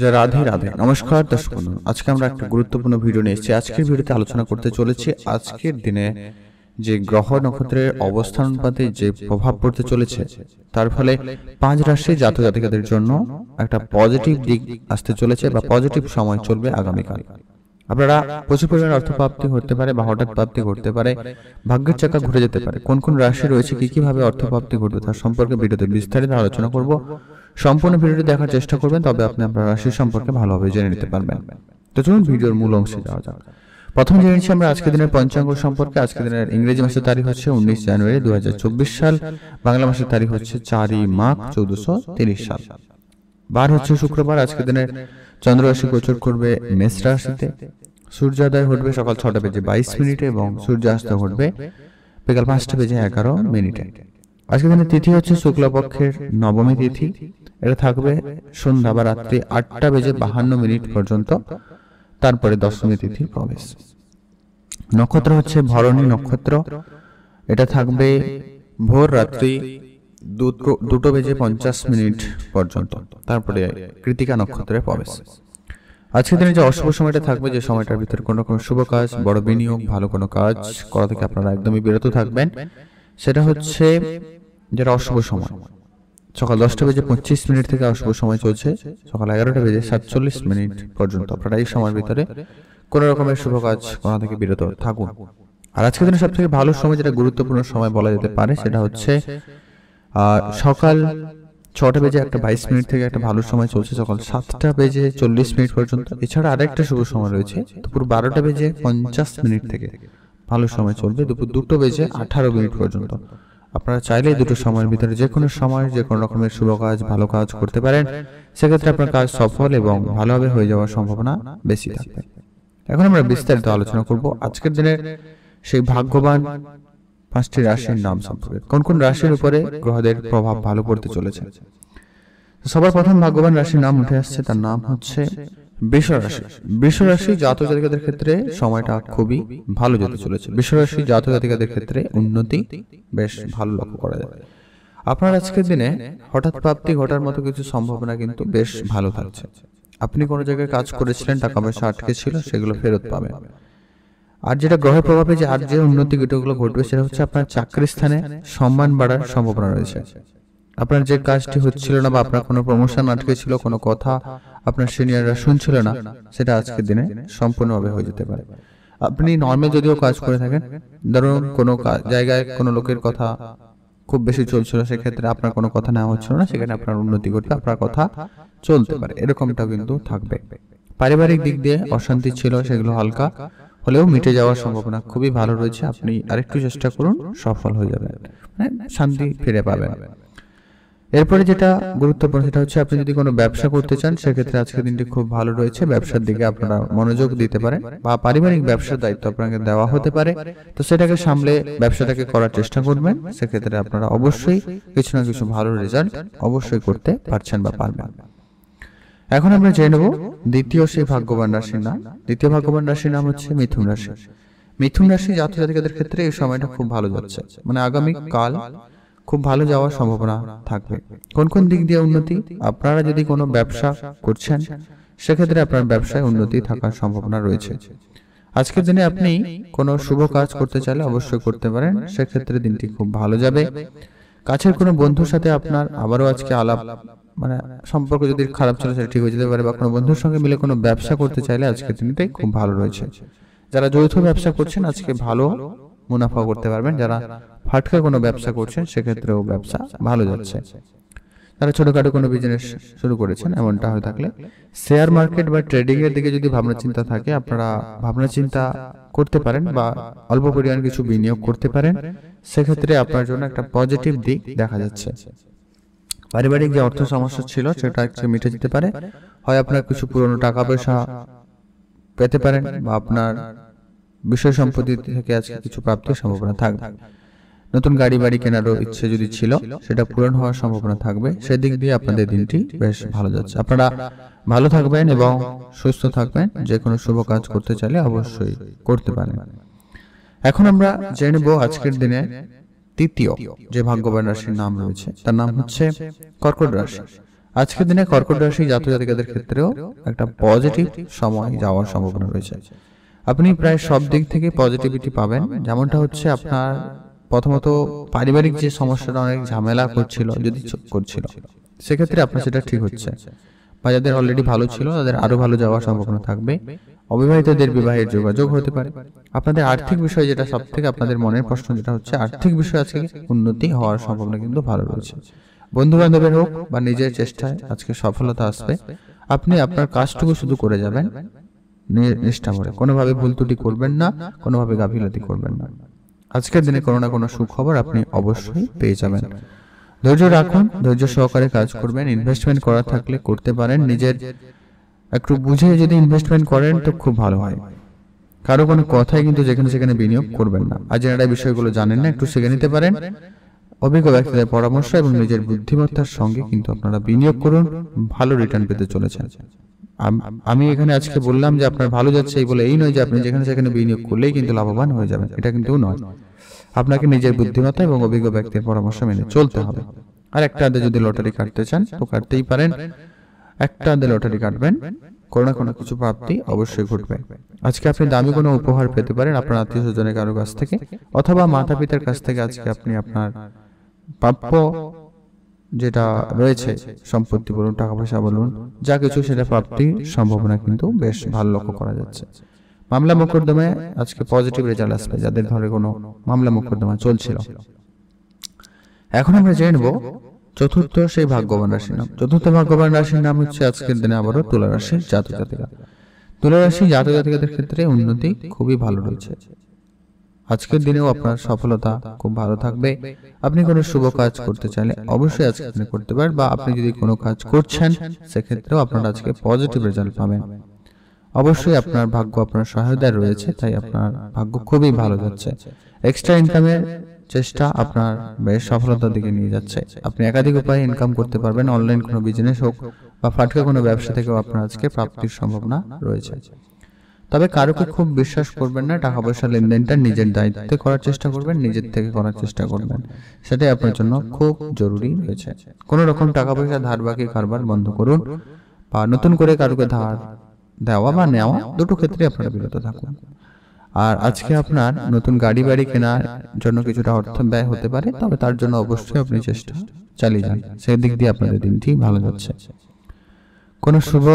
যা রাধে রাধে নমস্কার দর্শক বন্ধু আজকে আমরা একটা গুরুত্বপূর্ণ ভিডিও নিয়ে এসেছি আজকের ভিডিওতে আলোচনা করতে চলেছি আজকের দিনে যে গ্রহ নক্ষত্রের অবস্থান অনুপাতে যে প্রভাব পড়তে চলেছে তার ফলে পাঁচ রাশি জাতক জাতিকাদের জন্য একটা পজিটিভ দিক আসতে চলেছে বা পজিটিভ সময় চলবে আগামীকাল আপনারা প্রচুর পরিমাণ অর্থ প্রাপ্তি হতে পারে বা হঠাৎ প্রাপ্তি ঘটতে পারে ভাগ্যের চাকা ঘুরে যেতে পারে কোন কোন রাশি রয়েছে কি কিভাবে অর্থ প্রাপ্তি ঘটবে তার সম্পর্কে ভিডিওতে বিস্তারিত আলোচনা করব সম্পূর্ণ ভিডিওটি দেখার চেষ্টা করবেন তবে আপনি আপনার রাশি সম্পর্কে ভালোভাবে জেনে নিতে পারবেন তো চলুন ভিডিওর মূল অংশে যাওয়া যাক প্রথম জেনে নিচ্ছি আমরা আজকের দিনের পঞ্চাঙ্গ সম্পর্কে আজকের দিনের ইংরেজি মাসের তারিখ হচ্ছে উনিশ জানুয়ারি দু সাল বাংলা মাসের তারিখ হচ্ছে চারই মাঘ চৌদ্দশো তিরিশ সাল বার হচ্ছে শুক্রবার আজকের দিনের চন্দ্র গোচর করবে মেষ রাশিতে সূর্যোদয় ঘটবে সকাল ছটা বেজে বাইশ মিনিটে এবং সূর্যাস্ত ঘটবে বিকাল পাঁচটা বেজে এগারো মিনিটে আজকে দিনের তিথি হচ্ছে শুক্লপক্ষের নবমী তিথি এটা থাকবে সন্ধ্যা বা রাত্রি আটটা বেজে বাহান্ন মিনিট পর্যন্ত তারপরে দশমী তিথির প্রবেশ নক্ষত্র হচ্ছে ভরণী নক্ষত্র এটা থাকবে ভোর রাত্রি দুটো বেজে পঞ্চাশ মিনিট পর্যন্ত তারপরে কৃতিকা নক্ষত্রে প্রবেশ আজকের দিনে যে অশুভ সময়টা থাকবে যে সময়টার ভিতরে কোনো রকম শুভ কাজ বড় বিনিয়োগ ভালো কোনো কাজ করা থেকে আপনারা একদমই বিরত থাকবেন সেটা হচ্ছে যেটা অশুভ সময় সকাল দশটা বেজে পঁচিশ মিনিট থেকে অশুভ সময় চলছে সকাল এগারোটা বেজে সাতচল্লিশ মিনিট পর্যন্ত আপনারা এই সময়ের ভিতরে কোন রকমের শুভ কাজ করা থেকে বিরত থাকুন আর আজকের দিনে সব থেকে ভালো সময় যেটা গুরুত্বপূর্ণ সময় বলা যেতে পারে সেটা হচ্ছে সকাল ছটা বেজে একটা বাইশ মিনিট থেকে একটা ভালো সময় চলছে সকাল সাতটা বেজে চল্লিশ মিনিট পর্যন্ত এছাড়া আরেকটা শুভ সময় রয়েছে দুপুর বারোটা বেজে পঞ্চাশ মিনিট থেকে ভালো সময় চলবে দুপুর দুটো বেজে আঠারো মিনিট পর্যন্ত আপনারা চাইলে দুটো সময়ের ভিতরে যে কোনো সময় যে কোনো রকমের শুভ কাজ ভালো কাজ করতে পারেন সেক্ষেত্রে আপনার কাজ সফল এবং ভালোভাবে হয়ে যাওয়ার সম্ভাবনা বেশি থাকবে এখন আমরা বিস্তারিত আলোচনা করব আজকের দিনে সেই ভাগ্যবান পাঁচটি রাশির নাম সম্পর্কে কোন কোন রাশির উপরে গ্রহদের প্রভাব ভালো পড়তে চলেছে সবার প্রথম ভাগ্যবান রাশির নাম উঠে আসছে তার নাম হচ্ছে বিশ্বরাশি বিশ্বরাশি জাত জাতিকাদের ক্ষেত্রে সময়টা খুবই ভালো যেতে চলেছে বিশ্বরাশি জাত জাতিকাদের ক্ষেত্রে উন্নতি বেশ ভালো লক্ষ্য করা যাবে আপনার আজকের দিনে হঠাৎ প্রাপ্তি ঘটার মতো কিছু সম্ভাবনা কিন্তু বেশ ভালো থাকছে আপনি কোনো জায়গায় কাজ করেছিলেন টাকা পয়সা আটকে ছিল সেগুলো ফেরত পাবেন আর যেটা গ্রহের প্রভাবে যে আর যে উন্নতি ঘটনাগুলো ঘটবে সেটা হচ্ছে আপনার চাকরির স্থানে সম্মান বাড়ার সম্ভাবনা রয়েছে আপনার যে কাজটি হচ্ছিল না বা আপনার কোনো প্রমোশন আটকে ছিল কোনো কথা আপনার সিনিয়ররা শুনছিল না সেটা আজকের দিনে সম্পূর্ণভাবে হয়ে যেতে পারে আপনি নর্মাল যদিও কাজ করে থাকেন ধরুন কোনো জায়গায় কোনো লোকের কথা খুব বেশি চলছিল সেক্ষেত্রে আপনার কোনো কথা নেওয়া হচ্ছিল না সেখানে আপনার উন্নতি ঘটবে আপনার কথা চলতে পারে এরকমটা কিন্তু থাকবে পারিবারিক দিক দিয়ে অশান্তি ছিল সেগুলো হালকা হলেও মিটে যাওয়ার সম্ভাবনা খুবই ভালো রয়েছে আপনি আরেকটু চেষ্টা করুন সফল হয়ে যাবেন মানে শান্তি ফিরে পাবেন এরপরে যেটা গুরুত্বপূর্ণ সেটা হচ্ছে আপনি যদি কোনো ব্যবসা করতে চান সেক্ষেত্রে আজকের দিনটি খুব ভালো রয়েছে ব্যবসার দিকে আপনারা মনোযোগ দিতে পারেন বা পারিবারিক ব্যবসার দায়িত্ব আপনাকে দেওয়া হতে পারে তো সেটাকে সামলে ব্যবসাটাকে করার চেষ্টা করবেন সেক্ষেত্রে আপনারা অবশ্যই কিছু না কিছু ভালো রেজাল্ট অবশ্যই করতে পারছেন বা পারবেন এখন আমরা জেনে নেব দ্বিতীয় সেই ভাগ্যবান রাশির নাম দ্বিতীয় ভাগ্যবান রাশির নাম হচ্ছে মিথুন রাশি মিথুন রাশি জাতক জাতিকাদের ক্ষেত্রে এই সময়টা খুব ভালো যাচ্ছে মানে আগামী কাল খুব ভালো যাওয়ার সম্ভাবনা থাকবে কোন কোন দিক দিয়ে উন্নতি আপনারা যদি কোনো ব্যবসা করছেন সেক্ষেত্রে আপনার ব্যবসায় উন্নতি থাকার সম্ভাবনা রয়েছে আজকের দিনে আপনি কোনো শুভ কাজ করতে চাইলে অবশ্যই করতে পারেন সেক্ষেত্রে দিনটি খুব ভালো যাবে কাছের কোনো বন্ধুর সাথে আপনার আবারও আজকে আলাপ মানে, মানে সম্পর্ক যদি খারাপ চলে সেটা ঠিক হয়ে যেতে পারে বা কোনো বন্ধুর সঙ্গে মিলে কোনো ব্যবসা করতে চাইলে আজকের দিনটি খুব ভালো রয়েছে যারা যৌথ ব্যবসা করছেন আজকে ভালো মুনাফা করতে পারবেন যারা ফাটকা কোনো ব্যবসা করছেন সেক্ষেত্রেও ব্যবসা ভালো যাচ্ছে তারা ছোটোখাটো কোনো বিজনেস শুরু করেছেন এমনটা হয়ে থাকলে শেয়ার মার্কেট বা ট্রেডিংয়ের দিকে যদি ভাবনা চিন্তা থাকে আপনারা ভাবনা চিন্তা করতে পারেন বা অল্প পরিমাণ কিছু বিনিয়োগ করতে পারেন সেক্ষেত্রে আপনার জন্য একটা পজিটিভ দিক দেখা যাচ্ছে পারিবারিক যে অর্থ সমস্যা ছিল সেটা একটু মিটে যেতে পারে হয় আপনার কিছু পুরনো টাকা পয়সা পেতে পারেন বা আপনার বিষয় সম্পত্তি থেকে আজকে কিছু প্রাপ্তির সম্ভাবনা থাকবে নতুন গাড়ি বাড়ি কেনারও ইচ্ছে যদি ছিল সেটা পূরণ হওয়ার সম্ভাবনা থাকবে সেদিক দিয়ে আপনাদের দিনটি বেশ ভালো যাচ্ছে আপনারা ভালো থাকবেন এবং সুস্থ থাকবেন যে কোনো শুভ কাজ করতে চাইলে অবশ্যই করতে পারেন এখন আমরা জেনেব আজকের দিনে তৃতীয় যে ভাগ্যবান রাশির নাম রয়েছে তার নাম হচ্ছে কর্কট রাশি আজকের দিনে কর্কট রাশি জাতীয় জাতিকাদের ক্ষেত্রেও একটা পজিটিভ সময় যাওয়ার সম্ভাবনা রয়েছে আপনি প্রায় সব দিক থেকে পজিটিভিটি পাবেন যেমনটা হচ্ছে আপনার প্রথমত পারিবারিক যে সমস্যাটা অনেক ঝামেলা করছিল যদি করছিল সেক্ষেত্রে আপনার সেটা ঠিক হচ্ছে বা যাদের অলরেডি ভালো ছিল তাদের আরো ভালো যাওয়ার সম্ভাবনা থাকবে অবিবাহিতদের বিবাহের যোগাযোগ হতে পারে আপনাদের আর্থিক বিষয় যেটা সব থেকে আপনাদের মনের প্রশ্ন যেটা হচ্ছে আর্থিক বিষয় আজকে উন্নতি হওয়ার সম্ভাবনা কিন্তু ভালো রয়েছে বন্ধু বান্ধবের হোক বা নিজের চেষ্টায় আজকে সফলতা আসবে আপনি আপনার কাজটুকু শুধু করে যাবেন নিষ্ঠা করে কোনোভাবে ভুল ত্রুটি করবেন না কোনোভাবে গাফিলতি করবেন না আজকের দিনে কোনো না কোনো সুখবর আপনি অবশ্যই পেয়ে যাবেন ধৈর্য রাখুন ধৈর্য সহকারে কাজ করবেন ইনভেস্টমেন্ট করা থাকলে করতে পারেন নিজের একটু বুঝে যদি ইনভেস্টমেন্ট করেন তো খুব ভালো হয় কারো কোনো কথাই কিন্তু যেখানে সেখানে বিনিয়োগ করবেন না আর যারা বিষয়গুলো জানেন না একটু শিখে নিতে পারেন অভিজ্ঞ ব্যক্তিদের পরামর্শ এবং নিজের বুদ্ধিমত্তার সঙ্গে কিন্তু আপনারা বিনিয়োগ করুন ভালো রিটার্ন পেতে চলেছেন আমি এখানে আজকে বললাম যে আপনার ভালো যাচ্ছে এই বলে এই নয় যে আপনি যেখানে সেখানে বিনিয়োগ করলেই কিন্তু লাভবান হয়ে যাবেন এটা কিন্তু নয় আপনাকে নিজের বুদ্ধিমত্তা এবং অভিজ্ঞ ব্যক্তির পরামর্শ মেনে চলতে হবে আর একটা আদে যদি লটারি কাটতে চান তো কাটতেই পারেন একটা আদে লটারি কাটবেন কোনো না কোনো কিছু প্রাপ্তি অবশ্যই ঘটবে আজকে আপনি দামি কোনো উপহার পেতে পারেন আপনার আত্মীয় স্বজনের কারো কাছ থেকে অথবা মাতা পিতার কাছ থেকে আজকে আপনি আপনার প্রাপ্য যেটা রয়েছে সম্পত্তি বলুন টাকা পয়সা বলুন যা কিছু সেটা প্রাপ্তি সম্ভাবনা কিন্তু বেশ ভালো লক্ষ্য করা যাচ্ছে মামলা মোকদ্দমায় আজকে পজিটিভ রেজাল্ট আসবে যাদের ধরে কোনো মামলা মোকদ্দমা চলছিল এখন আমরা জেনে নেব চতুর্থ সেই ভাগ্যবান রাশির নাম চতুর্থ ভাগ্যবান রাশির নাম হচ্ছে আজকের দিনে আবারও তুলা রাশির জাতক জাতিকা তুলা রাশি জাতক জাতিকাদের ক্ষেত্রে উন্নতি খুবই ভালো রয়েছে আজকের দিনেও আপনার সফলতা খুব ভালো থাকবে আপনি কোনো শুভ কাজ করতে চাইলে অবশ্যই আজকে করতে পারেন বা আপনি যদি কোনো কাজ করছেন সেক্ষেত্রেও আপনারা আজকে পজিটিভ রেজাল্ট পাবেন অবশ্যই আপনার ভাগ্য আপনার সহায়তায় রয়েছে তাই আপনার ভাগ্য খুবই ভালো যাচ্ছে এক্সট্রা ইনকামের চেষ্টা আপনার বেশ সফলতার দিকে নিয়ে যাচ্ছে আপনি একাধিক উপায়ে ইনকাম করতে পারবেন অনলাইন কোনো বিজনেস হোক বা ফাটকে কোনো ব্যবসা থেকেও আপনার আজকে প্রাপ্তির সম্ভাবনা রয়েছে তবে কারোকে খুব বিশ্বাস করবেন না টাকা পয়সা লেনদেনটা নিজের দায়িত্বে করার চেষ্টা করবেন নিজের থেকে করার চেষ্টা করবেন সেটাই আপনার জন্য খুব জরুরি রয়েছে কোনো রকম টাকা পয়সা ধার বাকি কারবার বন্ধ করুন বা নতুন করে কারোকে ধার দেওয়া বা নেওয়া দুটো ক্ষেত্রে আপনারা বিরত থাকুন আর আজকে আপনার নতুন গাড়ি বাড়ি কেনার জন্য কিছুটা অর্থ ব্যয় হতে পারে তবে তার জন্য অবশ্যই আপনি চেষ্টা চালিয়ে যান সেই দিক দিয়ে আপনাদের দিনটি ভালো যাচ্ছে কোনো শুভ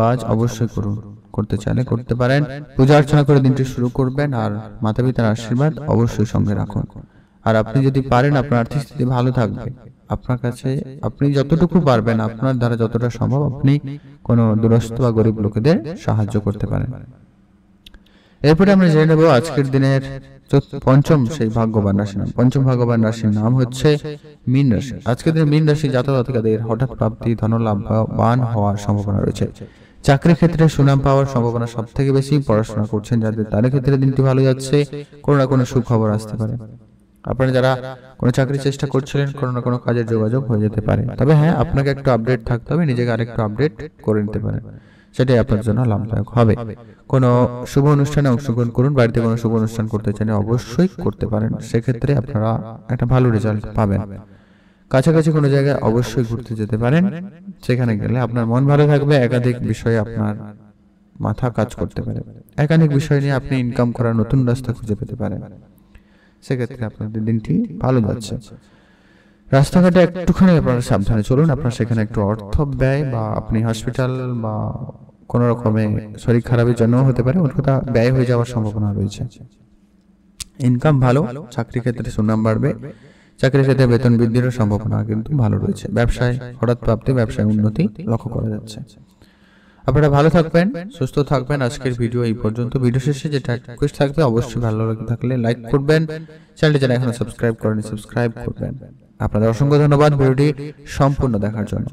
কাজ অবশ্যই করুন করতে চাইলে করতে পারেন পূজা অর্চনা করে দিনটি শুরু করবেন আর মাতা পিতার আশীর্বাদ অবশ্যই সঙ্গে রাখুন আর আপনি যদি পারেন আপনার আর্থিক স্থিতি ভালো থাকবে আপনার কাছে আপনি যতটুকু পারবেন আপনার দ্বারা যতটা সম্ভব আপনি কোনো দুরস্থ বা গরিব লোকেদের সাহায্য করতে পারেন এরপরে আমরা জেনে নেব আজকের দিনের পঞ্চম সেই ভাগ্যবান রাশি নাম পঞ্চম ভাগ্যবান রাশির নাম হচ্ছে মীন রাশি আজকের দিনে মীন রাশি জাতকাদের হঠাৎ প্রাপ্তি ধনলাভ বান হওয়ার সম্ভাবনা রয়েছে চাকরির ক্ষেত্রে সুনাম পাওয়ার সম্ভাবনা সব থেকে বেশি পড়াশোনা করছেন যাদের তাদের ক্ষেত্রে দিনটি ভালো যাচ্ছে কোনো না কোনো সুখবর আসতে পারে আপনারা যারা কোনো চাকরির চেষ্টা করছিলেন কোনো না কোনো কাজের যোগাযোগ হয়ে যেতে পারে তবে হ্যাঁ আপনাকে একটু আপডেট থাকতে হবে নিজেকে আরেকটু আপডেট করে নিতে পারেন সেটাই আপনার জন্য লাভদায়ক হবে কোনো শুভ অনুষ্ঠানে অংশগ্রহণ করুন বাড়িতে কোনো শুভ অনুষ্ঠান করতে চান অবশ্যই করতে পারেন সেক্ষেত্রে আপনারা একটা ভালো রেজাল্ট পাবেন কাছাকাছি কোনো জায়গায় অবশ্যই ঘুরতে যেতে পারেন সেখানে গেলে আপনার মন ভালো থাকবে একাধিক বিষয়ে আপনার মাথা কাজ করতে পারে একাধিক বিষয় নিয়ে আপনি ইনকাম করার নতুন রাস্তা খুঁজে পেতে পারেন সেক্ষেত্রে আপনাদের দিনটি ভালো যাচ্ছে রাস্তাঘাটে একটুখানি আপনারা সাবধানে চলুন আপনার সেখানে একটু অর্থ ব্যয় বা আপনি হসপিটাল বা কোনো রকমে শরীর খারাপের জন্য হতে পারে ওর কথা ব্যয় হয়ে যাওয়ার সম্ভাবনা রয়েছে ইনকাম ভালো চাকরি ক্ষেত্রে সুনাম বাড়বে চাকরির ক্ষেত্রে বেতন বৃদ্ধিরও সম্ভাবনা কিন্তু ভালো রয়েছে ব্যবসায় হঠাৎ প্রাপ্তি ব্যবসায় উন্নতি লক্ষ্য করা যাচ্ছে আপনারা ভালো থাকবেন সুস্থ থাকবেন আজকের ভিডিও এই পর্যন্ত ভিডিও শেষে যেটা রিকোয়েস্ট থাকবে অবশ্যই ভালো লাগে থাকলে লাইক করবেন চ্যানেলটি যারা এখনো সাবস্ক্রাইব করেনি সাবস্ক্রাইব করবেন আপনাদের অসংখ্য ধন্যবাদ ভিডিওটি সম্পূর্ণ দেখার জন্য